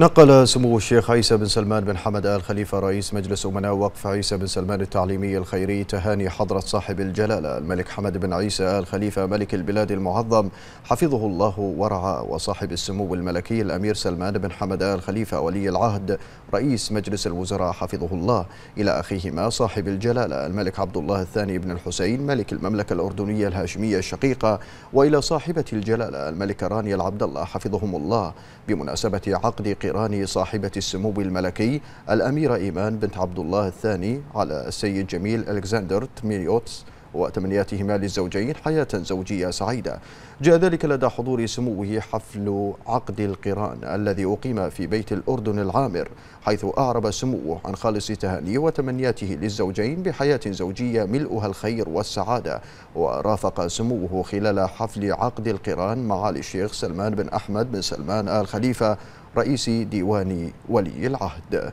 نقل سمو الشيخ عيسى بن سلمان بن حمد آل خليفة رئيس مجلس أمناء وقف عيسى بن سلمان التعليمي الخيري تهاني حضرة صاحب الجلالة الملك حمد بن عيسى آل خليفة ملك البلاد المعظم حفظه الله ورعى وصاحب السمو الملكي الأمير سلمان بن حمد آل خليفة ولي العهد رئيس مجلس الوزراء حفظه الله إلى أخيهما صاحب الجلالة الملك عبد الله الثاني بن الحسين ملك المملكة الأردنية الهاشمية الشقيقة وإلى صاحبة الجلالة الملك رانيا العبد الله حفظهم الله بمناسبة عقد قران صاحبة السمو الملكي الأميرة إيمان بنت عبد الله الثاني على السيد جميل ألكسندر تميريوتس وتمنياتهما للزوجين حياة زوجية سعيدة جاء ذلك لدى حضور سموه حفل عقد القران الذي أقيم في بيت الأردن العامر حيث أعرب سموه عن خالص تهانيه وتمنياته للزوجين بحياة زوجية ملؤها الخير والسعادة ورافق سموه خلال حفل عقد القران معالي الشيخ سلمان بن أحمد بن سلمان آل خليفة رئيس ديوان ولي العهد